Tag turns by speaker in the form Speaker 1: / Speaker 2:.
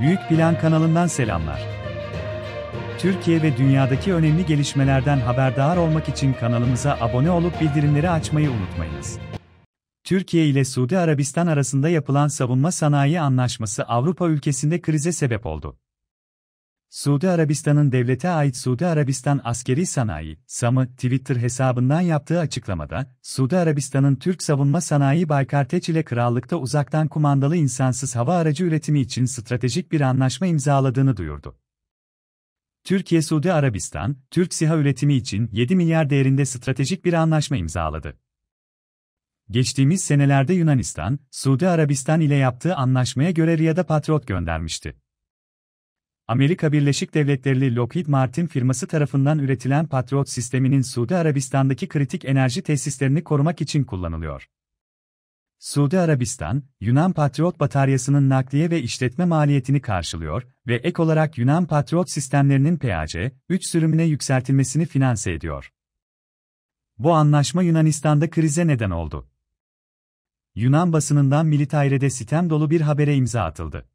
Speaker 1: Büyük Plan kanalından selamlar. Türkiye ve dünyadaki önemli gelişmelerden haberdar olmak için kanalımıza abone olup bildirimleri açmayı unutmayınız. Türkiye ile Suudi Arabistan arasında yapılan savunma sanayi anlaşması Avrupa ülkesinde krize sebep oldu. Suudi Arabistan'ın devlete ait Suudi Arabistan Askeri Sanayi, SAM'ı, Twitter hesabından yaptığı açıklamada, Suudi Arabistan'ın Türk savunma sanayi Baykarteç ile krallıkta uzaktan kumandalı insansız hava aracı üretimi için stratejik bir anlaşma imzaladığını duyurdu. Türkiye-Suudi Arabistan, Türk SİHA üretimi için 7 milyar değerinde stratejik bir anlaşma imzaladı. Geçtiğimiz senelerde Yunanistan, Suudi Arabistan ile yaptığı anlaşmaya göre Riyad'a Patriot göndermişti. Amerika Birleşik Devletleri'li Lockheed Martin firması tarafından üretilen Patriot sisteminin Suudi Arabistan'daki kritik enerji tesislerini korumak için kullanılıyor. Suudi Arabistan, Yunan Patriot bataryasının nakliye ve işletme maliyetini karşılıyor ve ek olarak Yunan Patriot sistemlerinin PAC, 3 sürümüne yükseltilmesini finanse ediyor. Bu anlaşma Yunanistan'da krize neden oldu. Yunan basınından Militaire'de sitem dolu bir habere imza atıldı.